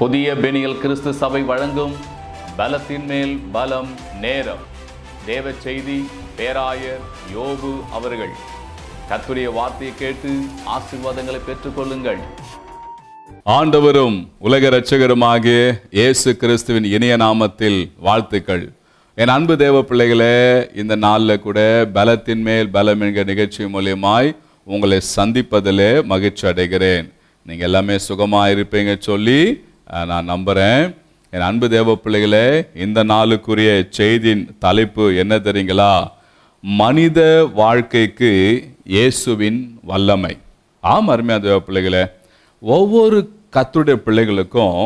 புதிய பெனியல் கிறிஸ்து சபை வழங்கும் பலத்தின் மேல் பலம் நேரம் தேவ செய்தி பேராயர் யோபு அவர்கள் கத்துரிய வார்த்தையை கேட்டு ஆசீர்வாதங்களை பெற்றுக்கொள்ளுங்கள் ஆண்டவரும் உலக ஆகிய இயேசு கிறிஸ்துவின் இணைய நாமத்தில் வாழ்த்துக்கள் என் அன்பு தேவ பிள்ளைகளே இந்த நாளில் கூட பலத்தின் மேல் பலம் என்கிற நிகழ்ச்சி மூலியமாய் உங்களை சந்திப்பதிலே மகிழ்ச்சி அடைகிறேன் நீங்கள் எல்லாமே சுகமாக இருப்பீங்க சொல்லி நான் நம்புகிறேன் என் அன்பு தேவ பிள்ளைகளே இந்த நாளுக்குரிய செய்தியின் தலைப்பு என்ன தெரியுங்களா மனித வாழ்க்கைக்கு இயேசுவின் வல்லமை ஆம் அருமையா தேவ பிள்ளைகளே ஒவ்வொரு கத்துடைய பிள்ளைகளுக்கும்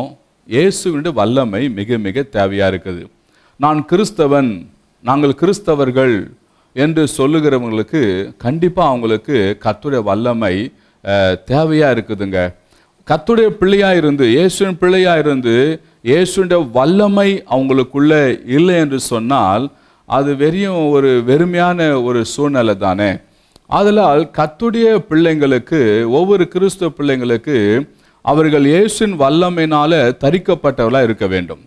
இயேசுவினுடைய வல்லமை மிக மிக தேவையாக இருக்குது நான் கிறிஸ்தவன் நாங்கள் கிறிஸ்தவர்கள் என்று சொல்லுகிறவங்களுக்கு கண்டிப்பாக அவங்களுக்கு கத்துடைய வல்லமை தேவையாக இருக்குதுங்க கத்துடைய பிள்ளையாக இருந்து இயேசுவின் பிள்ளையாக இருந்து இயேசுடைய வல்லமை அவங்களுக்குள்ளே இல்லை என்று சொன்னால் அது வெறியும் ஒரு வெறுமையான ஒரு சூழ்நிலை தானே அதனால் கத்துடைய பிள்ளைங்களுக்கு ஒவ்வொரு கிறிஸ்துவ பிள்ளைங்களுக்கு அவர்கள் இயேசுவின் வல்லமையினால் தரிக்கப்பட்டவர்களாக இருக்க வேண்டும்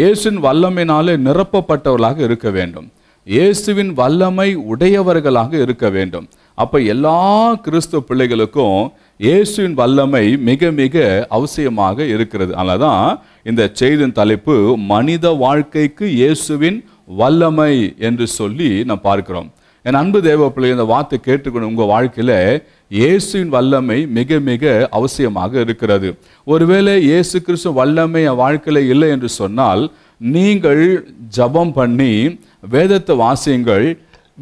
இயேசுவின் வல்லமையினால் நிரப்பப்பட்டவர்களாக இருக்க வேண்டும் இயேசுவின் வல்லமை உடையவர்களாக இருக்க வேண்டும் அப்போ எல்லா கிறிஸ்துவ பிள்ளைகளுக்கும் இயேசுவின் வல்லமை மிக மிக அவசியமாக இருக்கிறது அதனால்தான் தான் இந்த செய்தின் தலைப்பு மனித வாழ்க்கைக்கு இயேசுவின் வல்லமை என்று சொல்லி நாம் பார்க்கிறோம் என் அன்பு தேவ பிள்ளை இந்த வார்த்தை கேட்டுக்கணும் உங்கள் வாழ்க்கையில் இயேசுவின் வல்லமை மிக மிக அவசியமாக இருக்கிறது ஒருவேளை இயேசு கிறிஸ்து வல்லமை என் வாழ்க்கையில் இல்லை என்று சொன்னால் நீங்கள் ஜபம் பண்ணி வேதத்தை வாசியங்கள்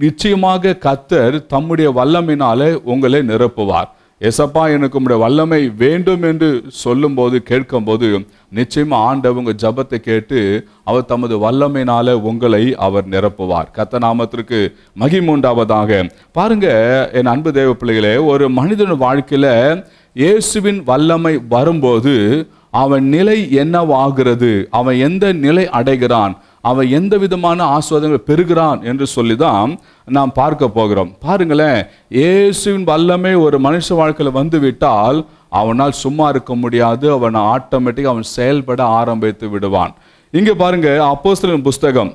நிச்சயமாக கத்தர் தம்முடைய வல்லமினாலே உங்களை நிரப்புவார் எசப்பா எனக்கு உடைய வல்லமை வேண்டும் என்று சொல்லும்போது கேட்கும்போது நிச்சயமாக ஆண்டவர் உங்கள் ஜபத்தை கேட்டு அவர் தமது வல்லமையினால உங்களை அவர் நிரப்புவார் கத்த நாமத்திற்கு மகிமூண்டாவதாக பாருங்க என் அன்பு தேவ பிள்ளைகளே ஒரு மனிதன் வாழ்க்கையில் இயேசுவின் வல்லமை வரும்போது அவன் நிலை என்னவாகிறது அவன் எந்த நிலை அடைகிறான் அவன் எந்த விதமான ஆஸ்வாதங்கள் பெறுகிறான் என்று சொல்லி தான் நாம் பார்க்க போகிறோம் பாருங்களேன் இயேசுவின் வல்லமே ஒரு மனுஷ வாழ்க்கையில் வந்து விட்டால் அவனால் சும்மா இருக்க முடியாது அவன் ஆட்டோமேட்டிக் அவன் செயல்பட ஆரம்பித்து விடுவான் இங்கே பாருங்க அப்போஸ்தலின் புஸ்தகம்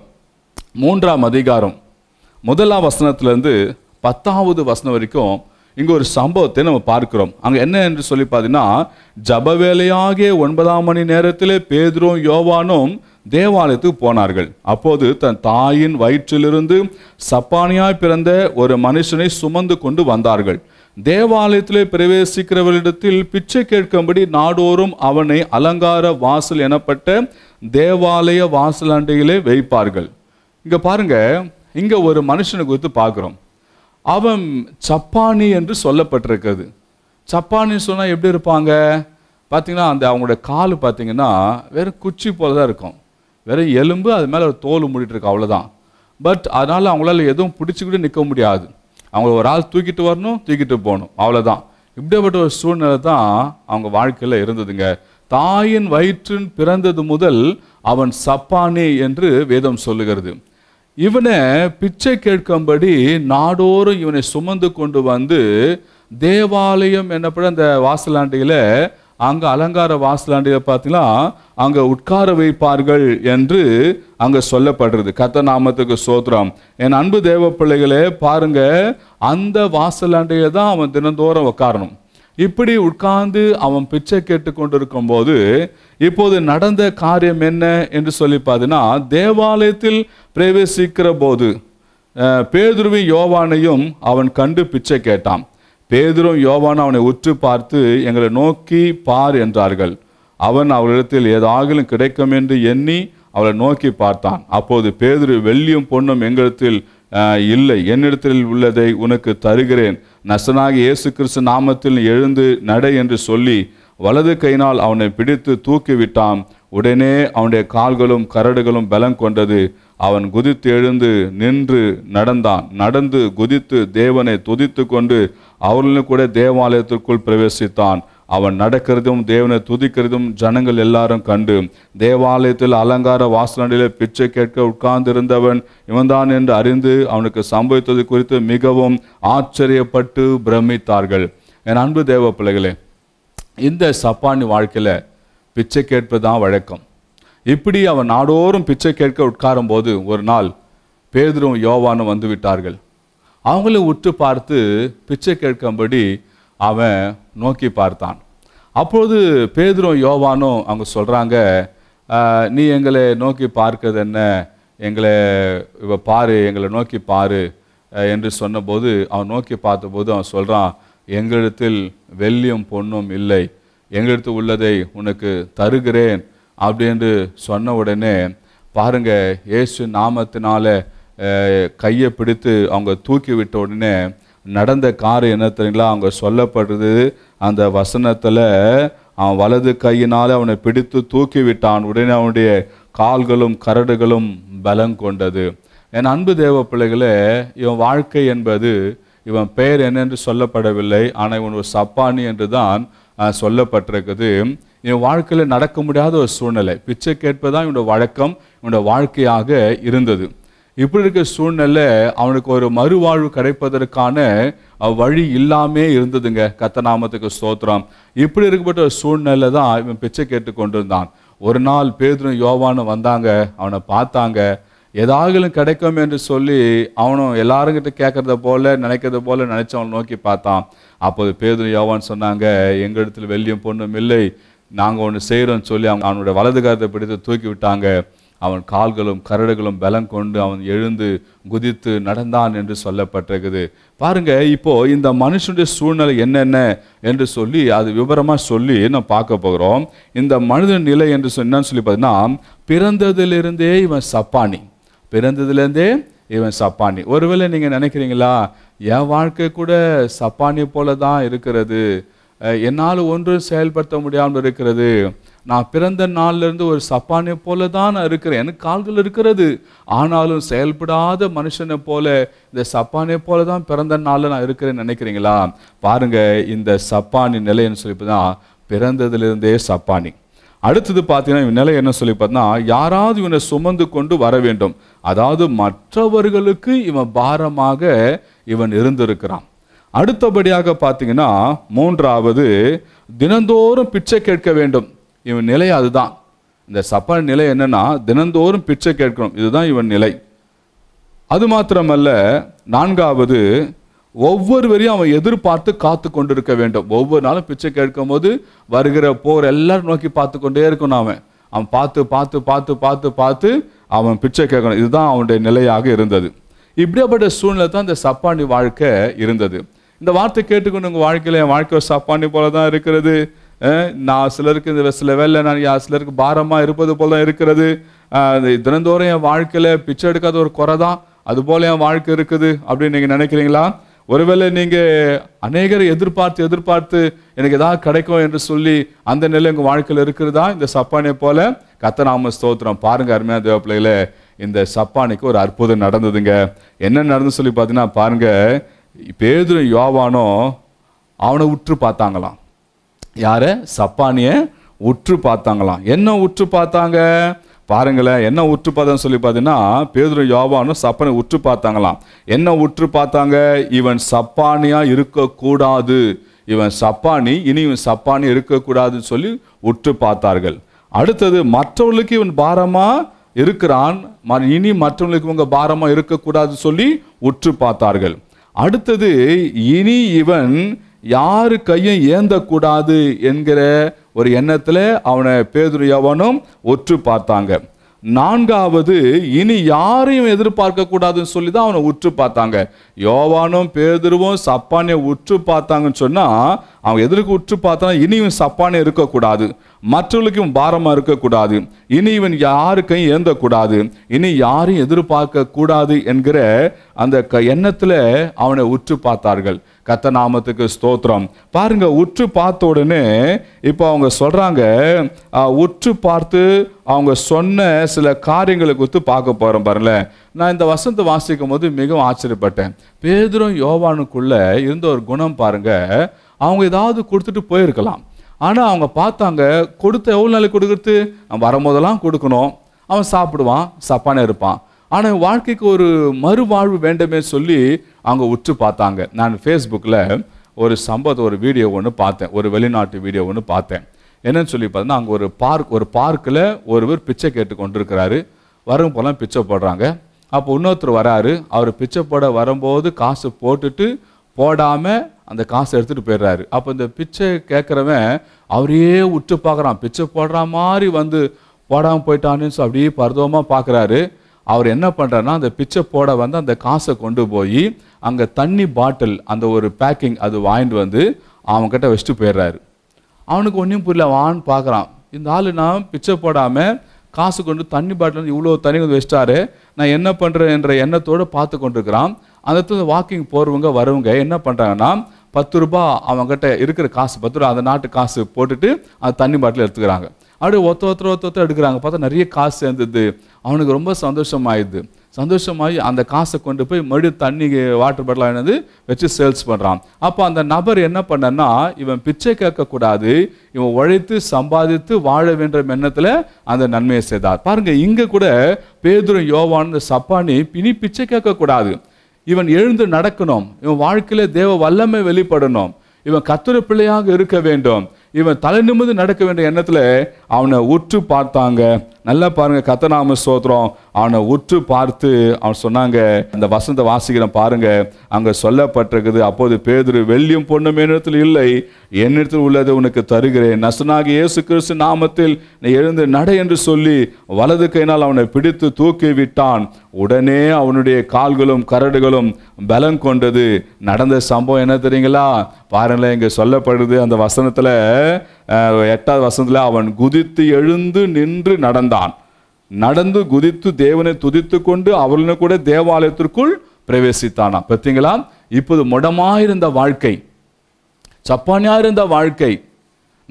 மூன்றாம் அதிகாரம் முதலாம் வசனத்திலேருந்து பத்தாவது வசனம் வரைக்கும் இங்கே ஒரு சம்பவத்தை நம்ம பார்க்கிறோம் அங்கே என்ன என்று சொல்லி பார்த்தீங்கன்னா ஜப வேலையாகிய ஒன்பதாம் மணி நேரத்தில் பேதரும் யோவானும் தேவாலயத்துக்கு போனார்கள் அப்போது தன் தாயின் வயிற்றிலிருந்து சப்பானியாய் பிறந்த ஒரு மனுஷனை சுமந்து கொண்டு வந்தார்கள் தேவாலயத்திலே பிரவேசிக்கிறவரிடத்தில் பிச்சை கேட்கும்படி நாடோறும் அவனை அலங்கார வாசல் எனப்பட்ட தேவாலய வாசல் அண்டையிலே வைப்பார்கள் இங்கே பாருங்க இங்கே ஒரு மனுஷனை குறித்து பார்க்குறோம் அவன் சப்பானி என்று சொல்லப்பட்டிருக்கிறது சப்பானி சொன்னால் எப்படி இருப்பாங்க பார்த்தீங்கன்னா அந்த அவங்களோட கால் பார்த்தீங்கன்னா வெறும் குச்சி போல தான் இருக்கும் வெறும் எலும்பு அது மேலே ஒரு தோல் மூடிட்டுருக்கு அவ்வளோதான் பட் அதனால் அவங்களால எதுவும் பிடிச்சிக்கிட்டு நிற்க முடியாது அவங்கள ஒரு ஆள் தூக்கிட்டு வரணும் தூக்கிட்டு போகணும் அவ்வளோதான் இப்படிப்பட்ட ஒரு சூழ்நிலை தான் அவங்க வாழ்க்கையில் இருந்ததுங்க தாயின் வயிற்றின் பிறந்தது முதல் அவன் சப்பானே என்று வேதம் சொல்லுகிறது இவனை பிச்சை கேட்கும்படி நாடோறும் இவனை சுமந்து கொண்டு வந்து தேவாலயம் என்னப்பட அந்த வாசலாண்டையில் அங்கே அலங்கார வாசலாண்டியில் பார்த்தீங்கன்னா அங்கே உட்கார வைப்பார்கள் என்று அங்கே சொல்லப்படுறது கத்த நாமத்துக்கு சோத்ரம் என் அன்பு தேவ பிள்ளைகளே பாருங்க அந்த வாசலாண்டையை தான் அவன் தினந்தோறும் உட்காரணும் இப்படி உட்கார்ந்து அவன் பிச்சை கேட்டு கொண்டிருக்கும் போது இப்போது நடந்த காரியம் என்ன என்று சொல்லி பார்த்தீங்கன்னா தேவாலயத்தில் பிரவேசிக்கிற போது பேதுருவி யோவானையும் அவன் கண்டு பிச்சை கேட்டான் பேதரும் யோவான் அவனை உற்று பார்த்து எங்களை நோக்கி பார் என்றார்கள் அவன் அவளிடத்தில் ஏதாகிலும் கிடைக்கும் என்று எண்ணி அவளை நோக்கி பார்த்தான் அப்போது பேதுரு வெள்ளியும் பொண்ணும் எங்களிடத்தில் இல்லை என்னிடத்தில் உள்ளதை உனக்கு தருகிறேன் நசனாகி இயேசு கிறிஸ்து நாமத்தில் எழுந்து நடை என்று சொல்லி வலது கையினால் அவனை பிடித்து தூக்கிவிட்டான் உடனே அவனுடைய கால்களும் கரடுகளும் பலம் கொண்டது அவன் குதித்து எழுந்து நின்று நடந்தான் நடந்து குதித்து தேவனை துதித்து கொண்டு அவர்களும் கூட தேவாலயத்திற்குள் பிரவேசித்தான் அவன் நடக்கிறதும் தேவனை துதிக்கிறதும் ஜனங்கள் எல்லாரும் கண்டு தேவாலயத்தில் அலங்கார வாசலாண்டில பிச்சை கேட்க உட்கார்ந்திருந்தவன் இவன்தான் என்று அறிந்து அவனுக்கு சம்பவித்தது குறித்து மிகவும் ஆச்சரியப்பட்டு பிரமித்தார்கள் என் அன்பு தேவ பிள்ளைகளே இந்த சப்பானி வாழ்க்கையில் பிச்சை கேட்பதுதான் வழக்கம் இப்படி அவன் நாடோறும் பிச்சை கேட்க உட்காரும் போது ஒரு நாள் பேதரும் யோவானும் வந்து விட்டார்கள் அவங்களும் உற்று பார்த்து பிச்சை கேட்கும்படி அவன் நோக்கி பார்த்தான் அப்போது பேதரும் யோவானும் அவங்க சொல்கிறாங்க நீ எங்களை நோக்கி பார்க்கிறது என்ன எங்களை இவ பாரு எங்களை நோக்கி பாரு என்று சொன்னபோது அவன் நோக்கி பார்த்தபோது அவன் சொல்கிறான் எங்களிடத்தில் வெள்ளியும் பொண்ணும் இல்லை எங்கெடுத்து உள்ளதை உனக்கு தருகிறேன் அப்படின்னு சொன்ன உடனே பாருங்க இயேசு நாமத்தினால கையை பிடித்து அவங்க தூக்கி விட்ட உடனே நடந்த கார் என்ன தெரியுங்களா அவங்க சொல்லப்படுறது அந்த வசனத்தில் அவன் வலது கையினால் அவனை பிடித்து தூக்கி விட்டான் உடனே அவனுடைய கால்களும் கரடுகளும் பலம் கொண்டது என் அன்பு தேவ பிள்ளைகளே இவன் வாழ்க்கை என்பது இவன் பெயர் என்னென்று சொல்லப்படவில்லை ஆனால் இவன் ஒரு சப்பானி என்று தான் சொல்லப்பட்டிருக்குது என் வாழ்க்கையில் நடக்க முடியாத ஒரு சூழ்நிலை பிச்சை கேட்பதான் இவனோட வழக்கம் இவனோட வாழ்க்கையாக இருந்தது இப்படி இருக்க சூழ்நிலை அவனுக்கு ஒரு மறுவாழ்வு கிடைப்பதற்கான வழி இல்லாமே இருந்ததுங்க கத்தநாமத்துக்கு ஸ்தோத்திரம் இப்படி இருக்கப்பட்ட ஒரு சூழ்நிலை தான் இவன் பிச்சை கேட்டு கொண்டிருந்தான் ஒரு நாள் பேதும் யோவானு வந்தாங்க அவனை பார்த்தாங்க ஏதாகலும் கிடைக்கும் என்று சொல்லி அவனும் எல்லாருங்கிட்ட கேட்கறத போல நினைக்கிறத போல நினைச்சவன் நோக்கி பார்த்தான் அப்போது பேது யோவான் சொன்னாங்க இடத்துல வெள்ளியும் பொண்ணும் இல்லை நாங்கள் ஒன்று செய்கிறோம்னு சொல்லி அவங்க அவனோட வலது காரத்தை பிடித்து தூக்கி விட்டாங்க அவன் கால்களும் கரடுகளும் பலம் கொண்டு அவன் எழுந்து குதித்து நடந்தான் என்று சொல்லப்பட்டிருக்குது பாருங்க இப்போ இந்த மனுஷனுடைய சூழ்நிலை என்னென்ன என்று சொல்லி அது விவரமாக சொல்லி நம்ம பார்க்க போகிறோம் இந்த மனித நிலை என்று சொன்னான்னு சொல்லி பார்த்தீங்கன்னா பிறந்ததிலிருந்தே இவன் சப்பானி பிறந்ததுலேருந்தே இவன் சப்பானி ஒருவேளை நீங்கள் நினைக்கிறீங்களா என் வாழ்க்கை கூட சப்பானி போல தான் இருக்கிறது என்னால் ஒன்றும் செயல்படுத்த முடியாமல் இருக்கிறது நான் பிறந்த நாள்லேருந்து ஒரு சப்பானை போல தான் நான் இருக்கிறேன் எனக்கு கால்கள் இருக்கிறது ஆனாலும் செயல்படாத மனுஷனை போல இந்த சப்பானை போல தான் பிறந்த நாளில் நான் இருக்கிறேன்னு நினைக்கிறீங்களா பாருங்கள் இந்த சப்பானி நிலைன்னு சொல்லி தான் பிறந்ததுலேருந்தே சப்பானி அடுத்தது பார்த்தீங்கன்னா நிலை என்ன சொல்லி பார்த்தா யாராவது இவனை சுமந்து கொண்டு வர வேண்டும் அதாவது மற்றவர்களுக்கு இவன் பாரமாக இவன் இருந்திருக்கிறான் அடுத்தபடியாக பார்த்தீங்கன்னா மூன்றாவது தினந்தோறும் பிச்சை கேட்க வேண்டும் இவன் நிலை அதுதான் இந்த சப்பல் நிலை என்னன்னா தினந்தோறும் பிச்சை கேட்கணும் இதுதான் இவன் நிலை அது மாத்திரமல்ல நான்காவது ஒவ்வொரு வரையும் அவன் எதிர்பார்த்து காத்து கொண்டு இருக்க வேண்டும் ஒவ்வொரு நாளும் பிச்சை கேட்கும் போது வருகிற போர் எல்லாரும் நோக்கி பார்த்து கொண்டே இருக்கணும் அவன் அவன் பார்த்து பார்த்து பார்த்து பார்த்து பார்த்து அவன் பிச்சை கேட்கணும் இதுதான் அவனுடைய நிலையாக இருந்தது இப்படியாப்பட்ட சூழ்நிலை தான் இந்த சப்பாண்டி வாழ்க்கை இருந்தது இந்த வார்த்தை கேட்டுக்கொண்டு உங்கள் வாழ்க்கையில் என் வாழ்க்கை சப்பாண்டி போல தான் இருக்கிறது நான் சிலருக்கு இந்த சில வேலை நான் யா சிலருக்கு பாரமாக இருப்பது போல் தான் இருக்கிறது தினந்தோறும் என் வாழ்க்கையில் பிச்சை எடுக்காத ஒரு குறை தான் அதுபோல் என் வாழ்க்கை இருக்குது அப்படின்னு நீங்கள் நினைக்கிறீங்களா ஒருவேளை நீங்கள் அநேகரை எதிர்பார்த்து எதிர்பார்த்து எனக்கு எதாவது கிடைக்கும் என்று சொல்லி அந்த நிலை உங்கள் வாழ்க்கையில் இருக்கிறதா இந்த சப்பானை போல கத்தநாம ஸ்தோத்திரம் பாருங்க அருமையான தேவப்பிள்ளையில இந்த சப்பானிக்கு ஒரு அற்புதம் நடந்ததுங்க என்ன நடந்து சொல்லி பார்த்தீங்கன்னா பாருங்க பேதுரு யோவானோ அவனை உற்று பார்த்தாங்களாம் யாரை சப்பானிய உற்று பார்த்தாங்களாம் என்ன உற்று பார்த்தாங்க பாருங்களேன் என்ன உற்று பார்த்தேன்னு சொல்லி பார்த்தீங்கன்னா பேதுரு யோவானும் சப்பனை உற்று பார்த்தாங்களாம் என்ன உற்று பார்த்தாங்க இவன் சப்பானியா இருக்கக்கூடாது இவன் சப்பானி இனி இவன் சப்பானி இருக்கக்கூடாதுன்னு சொல்லி உற்று பார்த்தார்கள் அடுத்தது மற்றவர்களுக்கு இவன் பாரமா இருக்கிறான் இனி மற்றவர்களுக்கு இவங்க பாரமா இருக்கக்கூடாதுன்னு சொல்லி உற்று பார்த்தார்கள் அடுத்தது இனி இவன் யாரு கையும் ஏந்தக்கூடாது என்கிற ஒரு எண்ணத்தில் அவனை பேதுரு யவனும் ஒற்று பார்த்தாங்க நான்காவது இனி யாரையும் எதிர்பார்க்க கூடாதுன்னு சொல்லி தான் அவனை உற்று பார்த்தாங்க யோவானும் பேதுருவும் சப்பானே உற்று பார்த்தாங்கன்னு சொன்னால் அவன் எதிர்க்கு உற்று பார்த்தா இனியும் சப்பானே இருக்கக்கூடாது மற்றவர்களுக்கும் பாரமாக இருக்கக்கூடாது இனி இவன் யாருக்கையும் ஏந்தக்கூடாது இனி யாரையும் எதிர்பார்க்க கூடாது என்கிற அந்த க எண்ணத்தில் அவனை உற்று பார்த்தார்கள் கத்த நாமத்துக்கு ஸ்தோத்திரம் பாருங்க உற்று பார்த்த உடனே இப்போ அவங்க சொல்கிறாங்க உற்று பார்த்து அவங்க சொன்ன சில காரியங்களை குறித்து பார்க்க போகிறோம் பாருங்களேன் நான் இந்த வசந்த வாசிக்கும் போது மிகவும் ஆச்சரியப்பட்டேன் பேதரும் யோவானுக்குள்ள இருந்த ஒரு குணம் பாருங்க அவங்க ஏதாவது கொடுத்துட்டு போயிருக்கலாம் ஆனால் அவங்க பார்த்தாங்க கொடுத்த எவ்வளோ நாளைக்கு கொடுக்குறது வரும்போதெல்லாம் கொடுக்கணும் அவன் சாப்பிடுவான் சப்பானே இருப்பான் ஆனால் வாழ்க்கைக்கு ஒரு மறுவாழ்வு வேண்டுமே சொல்லி அவங்க உற்று பார்த்தாங்க நான் ஃபேஸ்புக்கில் ஒரு சம்பவத்தை ஒரு வீடியோ ஒன்று பார்த்தேன் ஒரு வெளிநாட்டு வீடியோ ஒன்று பார்த்தேன் என்னன்னு சொல்லி பார்த்தீங்கன்னா அங்கே ஒரு பார்க் ஒரு பார்க்கில் ஒருவர் பிச்சை கேட்டு கொண்டிருக்கிறாரு வரும் போலாம் பிச்சை போடுறாங்க அப்போ இன்னொருத்தர் வராரு அவர் பிச்சை போட வரும்போது காசு போட்டுட்டு போடாமல் அந்த காசை எடுத்துகிட்டு போயிடுறாரு அப்போ இந்த பிச்சை கேட்குறவன் அவரையே உற்று பார்க்குறான் பிச்சை போடுற மாதிரி வந்து போடாமல் போயிட்டான்னு அப்படியே பருதவமாக பார்க்குறாரு அவர் என்ன பண்ணுறாருன்னா அந்த பிச்சை போட வந்து அந்த காசை கொண்டு போய் அங்கே தண்ணி பாட்டில் அந்த ஒரு பேக்கிங் அது வாங்கிட்டு வந்து அவன்கிட்ட வச்சுட்டு போயிடுறாரு அவனுக்கு ஒன்றும் புரியல வான்னு பார்க்குறான் இந்த ஆள் நான் பிச்சை போடாமல் காசு கொண்டு தண்ணி பாட்டில் இவ்வளோ தண்ணி கொண்டு வச்சிட்டாரு நான் என்ன பண்ணுறேன் என்ற எண்ணத்தோடு பார்த்து கொண்டிருக்கிறான் அந்த வாக்கிங் போகிறவங்க வரவங்க என்ன பண்ணுறாங்கன்னா பத்து ரூபா அவங்ககிட்ட இருக்கிற காசு பத்து ரூபா அந்த நாட்டு காசு போட்டுட்டு அந்த தண்ணி பாட்டில் எடுத்துக்கிறாங்க அப்படியே ஒத்த ஒருத்தர் ஒருத்த ஒருத்தர் எடுக்கிறாங்க பார்த்தா நிறைய காசு சேர்ந்தது அவனுக்கு ரொம்ப சந்தோஷமாயிடுது சந்தோஷமாகி அந்த காசை கொண்டு போய் மறுபடியும் தண்ணி வாட்டர் பாட்டில் என்னது வச்சு சேல்ஸ் பண்ணுறான் அப்போ அந்த நபர் என்ன பண்ணனா இவன் பிச்சை கேட்கக்கூடாது இவன் உழைத்து சம்பாதித்து வாழ வேண்டும் எண்ணத்தில் அந்த நன்மையை செய்தார் பாருங்கள் இங்கே கூட பேதுரும் யோவான் சப்பானி இனி பிச்சை கேட்கக்கூடாது இவன் எழுந்து நடக்கணும் இவன் வாழ்க்கையில் தேவ வல்லமை வெளிப்படணும் இவன் கத்துரை பிள்ளையாக இருக்க வேண்டும் இவன் தலை நிமிந்து நடக்க வேண்டிய எண்ணத்தில் அவனை உற்று பார்த்தாங்க நல்லா பாருங்க கத்தநாம சோத்திரம் அவனை உற்று பார்த்து அவன் சொன்னாங்க அந்த வசந்த வாசிக்கிறேன் பாருங்க அங்கே சொல்லப்பட்டிருக்குது அப்போது பேதுரு வெள்ளியும் பொண்ணும் என்னிடத்தில் இல்லை என்னிடத்தில் உள்ளது உனக்கு தருகிறேன் நசனாகி இயேசு கிறிஸ்து நாமத்தில் நீ எழுந்து நட என்று சொல்லி வலது கையினால் அவனை பிடித்து தூக்கி விட்டான் உடனே அவனுடைய கால்களும் கரடுகளும் பலம் கொண்டது நடந்த சம்பவம் என்ன தெரியுங்களா பாருங்களேன் இங்கே சொல்லப்படுது அந்த வசனத்தில் எட்டாவது வசனத்தில் அவன் குதித்து எழுந்து நின்று நடந்தான் நடந்து குதித்து தேவனை துதித்து கொண்டு அவர்களும் கூட தேவாலயத்திற்குள் பிரவேசித்தானா பார்த்தீங்களா இப்போது முடமாயிருந்த வாழ்க்கை சப்பானியாக இருந்த வாழ்க்கை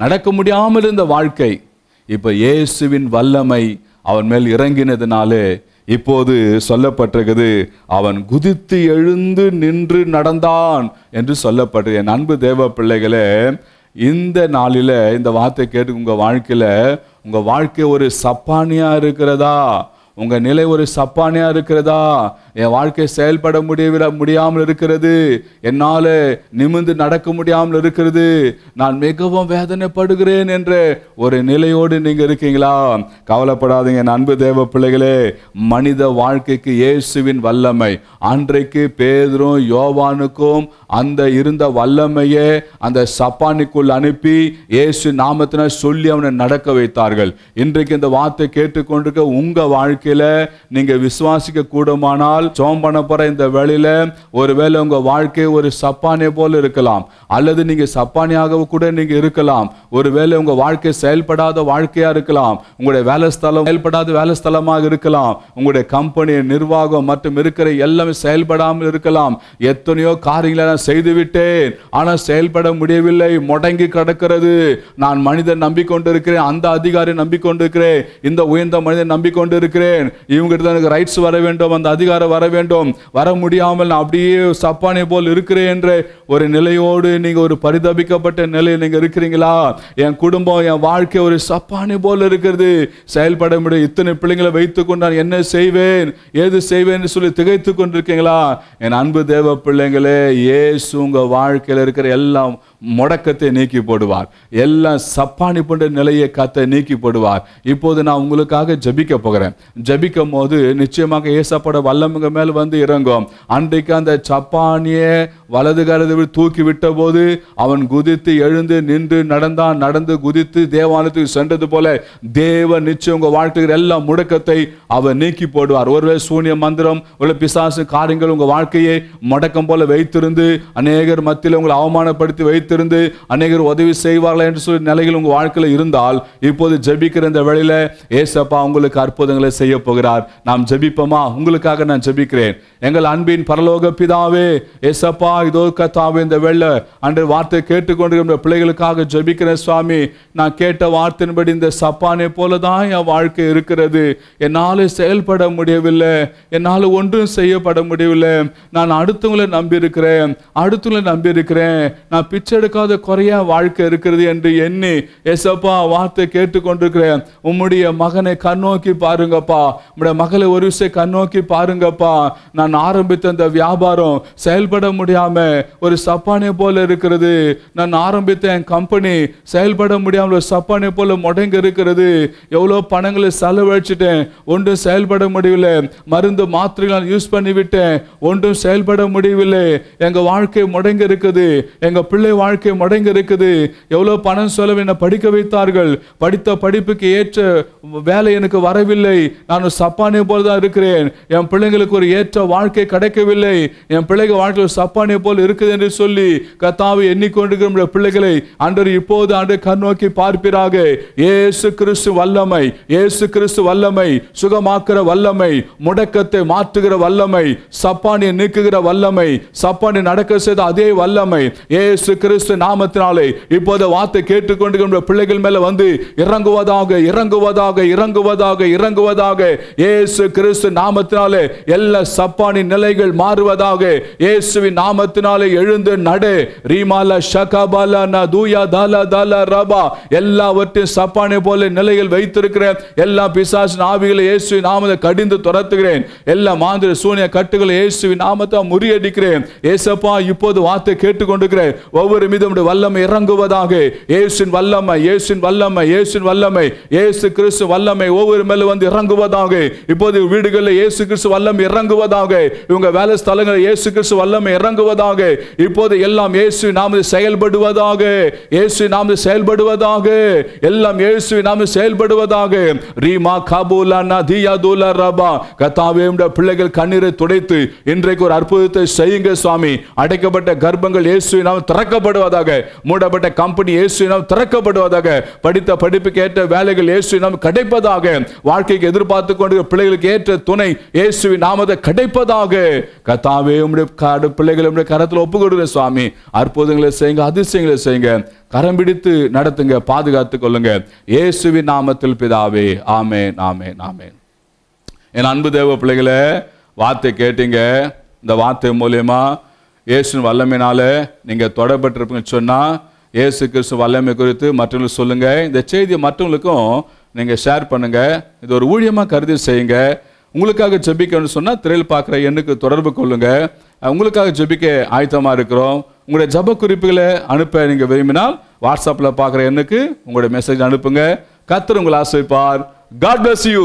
நடக்க முடியாமல் இருந்த வாழ்க்கை இப்போ இயேசுவின் வல்லமை அவன் மேல் இறங்கினதுனாலே இப்போது சொல்லப்பட்டிருக்குது அவன் குதித்து எழுந்து நின்று நடந்தான் என்று சொல்லப்பட்டது என் அன்பு தேவ பிள்ளைகளே இந்த நாளில் இந்த வார்த்தை கேட்டு உங்கள் வாழ்க்கையில் உங்கள் வாழ்க்கை ஒரு சப்பானியாக இருக்கிறதா உங்கள் நிலை ஒரு சப்பானியாக இருக்கிறதா என் வாழ்க்கை செயல்பட முடியவில்லை முடியாமல் இருக்கிறது என்னால் நிமிந்து நடக்க முடியாமல் இருக்கிறது நான் மிகவும் வேதனைப்படுகிறேன் என்ற ஒரு நிலையோடு நீங்கள் இருக்கீங்களா கவலைப்படாதீங்க என் அன்பு தேவ பிள்ளைகளே மனித வாழ்க்கைக்கு இயேசுவின் வல்லமை அன்றைக்கு பேதரும் யோவானுக்கும் அந்த இருந்த வல்லமையை அந்த சப்பானிக்குள் அனுப்பி இயேசு நாமத்தினால் சொல்லி அவனை நடக்க வைத்தார்கள் இன்றைக்கு இந்த வார்த்தை கேட்டுக்கொண்டிருக்க உங்கள் வாழ்க்கையில் நீங்கள் விசுவாசிக்க கூடுமானால் இருந்தால் சோம் பண்ண போற இந்த வேலையில் ஒருவேளை உங்க வாழ்க்கை ஒரு சப்பானே போல இருக்கலாம் அல்லது நீங்க சப்பானியாக கூட நீங்க இருக்கலாம் ஒருவேளை உங்க வாழ்க்கை செயல்படாத வாழ்க்கையா இருக்கலாம் உங்களுடைய வேலை ஸ்தலம் செயல்படாத வேலை ஸ்தலமாக இருக்கலாம் உங்களுடைய கம்பெனி நிர்வாகம் மற்றும் இருக்கிற எல்லாமே செயல்படாமல் இருக்கலாம் எத்தனையோ காரியங்களை நான் செய்துவிட்டேன் ஆனால் செயல்பட முடியவில்லை முடங்கி கிடக்கிறது நான் மனிதன் நம்பிக்கொண்டிருக்கிறேன் அந்த அதிகாரி நம்பிக்கொண்டிருக்கிறேன் இந்த உயர்ந்த மனிதன் நம்பிக்கொண்டிருக்கிறேன் இவங்ககிட்ட எனக்கு ரைட்ஸ் வர வேண்டும் அந்த அதிகாரம் வர வேண்டும் வர முடியாமல் நான் அப்படியே சப்பானை போல் இருக்கிறேன் என்ற ஒரு நிலையோடு நீங்கள் ஒரு பரிதபிக்கப்பட்ட நிலையில் நீங்கள் இருக்கிறீங்களா என் குடும்பம் என் வாழ்க்கை ஒரு சப்பானை போல் இருக்கிறது செயல்பட முடியும் இத்தனை பிள்ளைங்களை வைத்து நான் என்ன செய்வேன் ஏது செய்வேன் சொல்லி திகைத்து கொண்டிருக்கீங்களா என் அன்பு தேவ பிள்ளைங்களே ஏசு உங்கள் வாழ்க்கையில் இருக்கிற எல்லாம் முடக்கத்தை நீக்கி போடுவார் எல்லாம் சப்பானி போன்ற நிலையை கத்தை நீக்கி போடுவார் இப்போது நான் உங்களுக்காக ஜபிக்க போகிறேன் ஜபிக்கும் போது நிச்சயமாக ஏசப்பட வல்லமுங்க மேல் வந்து இறங்கும் அன்றைக்கு அந்த சப்பானியை வலது கலது தூக்கி விட்ட போது அவன் குதித்து எழுந்து நின்று நடந்தான் நடந்து குதித்து தேவாலயத்துக்கு சென்றது போல தேவ நிச்சயம் உங்கள் வாழ்க்கையில் எல்லா முடக்கத்தை அவர் நீக்கி போடுவார் ஒருவேளை சூனிய மந்திரம் உள்ள பிசாசு காரியங்கள் உங்கள் வாழ்க்கையை முடக்கம் போல வைத்திருந்து அநேகர் மத்தியில் உங்களை அவமானப்படுத்தி வைத்து வைத்திருந்து அநேகர் உதவி செய்வார்கள் என்று சொல்லி நிலையில் உங்கள் வாழ்க்கையில் இருந்தால் இப்போது ஜபிக்கிற இந்த வேளையில் ஏசப்பா உங்களுக்கு அற்புதங்களை செய்ய போகிறார் நாம் ஜபிப்போமா உங்களுக்காக நான் ஜபிக்கிறேன் எங்கள் அன்பின் பரலோக பிதாவே ஏசப்பா இதோ கத்தாவே இந்த வெள்ள அன்று வார்த்தை கேட்டுக்கொண்டிருக்கிற பிள்ளைகளுக்காக ஜபிக்கிறேன் சுவாமி நான் கேட்ட வார்த்தையின்படி இந்த சப்பானை போல தான் என் வாழ்க்கை இருக்கிறது என்னால் செயல்பட முடியவில்லை என்னால் ஒன்றும் செய்யப்பட முடியவில்லை நான் அடுத்தவங்களை நம்பியிருக்கிறேன் அடுத்தவங்களை நம்பியிருக்கிறேன் நான் பிச்சை எடுக்காத குறையா வாழ்க்கை இருக்கிறது என்று எண்ணி எசப்பா வார்த்தை கேட்டுக்கொண்டிருக்கிறேன் உம்முடைய மகனை கண்ணோக்கி பாருங்கப்பா உம்முடைய மகளை ஒரு விஷயம் கண்ணோக்கி பாருங்கப்பா நான் ஆரம்பித்த அந்த வியாபாரம் செயல்பட முடியாம ஒரு சப்பானை போல இருக்கிறது நான் ஆரம்பித்த என் கம்பெனி செயல்பட முடியாமல் ஒரு சப்பானை போல முடங்கி இருக்கிறது எவ்வளோ பணங்களை செலவழிச்சிட்டேன் ஒன்றும் செயல்பட முடியவில்லை மருந்து மாத்திரைகள் யூஸ் பண்ணிவிட்டேன் ஒன்றும் செயல்பட முடியவில்லை எங்கள் வாழ்க்கை முடங்கி இருக்குது எங்கள் பிள்ளை வாழ்க்கை முடங்கி இருக்குது எவ்வளோ பணம் செலவு என்னை படிக்க வைத்தார்கள் படித்த படிப்புக்கு ஏற்ற வேலை எனக்கு வரவில்லை நான் சப்பானே போல் தான் இருக்கிறேன் என் பிள்ளைங்களுக்கு ஒரு ஏற்ற வாழ்க்கை கிடைக்கவில்லை என் பிள்ளைகள் வாழ்க்கையில் சப்பானே போல் இருக்குது என்று சொல்லி கத்தாவை எண்ணிக்கொண்டிருக்கிற பிள்ளைகளை அன்று இப்போது அன்று கண் நோக்கி பார்ப்பிறாக ஏசு கிறிஸ்து வல்லமை ஏசு கிறிஸ்து வல்லமை சுகமாக்குற வல்லமை முடக்கத்தை மாற்றுகிற வல்லமை சப்பானை நீக்குகிற வல்லமை சப்பானி நடக்க செய்த அதே வல்லமை ஏசு கிறிஸ்து கிறிஸ்து நாமத்தினாலே இப்போது வார்த்தை கேட்டுக்கொண்டு பிள்ளைகள் மேல வந்து இறங்குவதாக இறங்குவதாக இறங்குவதாக இறங்குவதாக இயேசு கிறிஸ்து நாமத்தினாலே எல்லா சப்பானி நிலைகள் மாறுவதாக இயேசுவின் நாமத்தினாலே எழுந்து நடு ரீமால ஷகாபாலா நா தூயா தால தாலா ரபா எல்லாவற்றையும் சப்பானை போல நிலைகள் வைத்திருக்கிறேன் எல்லா பிசாசு நாவிகளை இயேசு நாமத்தை கடிந்து துரத்துகிறேன் எல்லா மாந்திர சூனிய கட்டுகளை இயேசுவின் நாமத்தை முறியடிக்கிறேன் ஏசப்பா இப்போது வார்த்தை கேட்டுக்கொண்டிருக்கிறேன் ஒவ்வொரு வல்லமை இறங்குவதாக இயேசின் வல்லமை இயேசின் வல்லமை இயேசின் வல்லமை இயேசு கிறிஸ்து வல்லமை ஒவ்வொரு மேல வந்து இறங்குவதாக இப்போது வீடுகளில் இயேசு கிறிஸ்து இறங்குவதாக இவங்க வேலை ஸ்தலங்களில் இயேசு கிறிஸ்து இறங்குவதாக இப்போது எல்லாம் இயேசு நாம் செயல்படுவதாக இயேசு நாம் செயல்படுவதாக எல்லாம் இயேசு நாம் செயல்படுவதாக ரீமா காபூலா நதியா தூலா ரபா கத்தாவே பிள்ளைகள் கண்ணீரை துடைத்து இன்றைக்கு ஒரு அற்புதத்தை செய்யுங்க சுவாமி அடைக்கப்பட்ட கர்ப்பங்கள் இயேசு நாம் திறக்கப்பட திறக்கப்படுவதாக மூடப்பட்ட கம்பெனி இயேசுவினம் திறக்கப்படுவதாக படித்த படிப்புக்கு ஏற்ற வேலைகள் இயேசுவினம் கிடைப்பதாக வாழ்க்கைக்கு எதிர்பார்த்து கொண்டு பிள்ளைகளுக்கு ஏற்ற துணை இயேசுவின் நாமத்தை கிடைப்பதாக கத்தாவே உடைய காடு பிள்ளைகளை உடைய கரத்தில் ஒப்பு கொடுங்க சுவாமி அற்புதங்களை செய்யுங்க அதிசயங்களை செய்யுங்க கரம் பிடித்து நடத்துங்க பாதுகாத்துக் கொள்ளுங்க இயேசுவின் நாமத்தில் பிதாவே ஆமே நாமே நாமே என் அன்பு தேவ பிள்ளைகளை வார்த்தை கேட்டீங்க இந்த வார்த்தை மூலயமா இயேசு வல்லமையினால நீங்கள் தொடப்பட்டிருப்பீங்கன்னு சொன்னால் இயேசு கிறிஸ்து வல்லமை குறித்து மற்றவங்களுக்கு சொல்லுங்கள் இந்த செய்தியை மற்றவங்களுக்கும் நீங்கள் ஷேர் பண்ணுங்கள் இது ஒரு ஊழியமாக கருதி செய்யுங்க உங்களுக்காக ஜெபிக்கணும்னு சொன்னால் திரையில் பார்க்குற எண்ணுக்கு தொடர்பு கொள்ளுங்கள் உங்களுக்காக ஜெபிக்க ஆயத்தமாக இருக்கிறோம் உங்களுடைய ஜப குறிப்புகளை அனுப்ப நீங்கள் விரும்பினால் வாட்ஸ்அப்பில் பார்க்குற எண்ணுக்கு உங்களுடைய மெசேஜ் அனுப்புங்க கத்தர் உங்களை ஆசைப்பார் காட் பிளஸ் யூ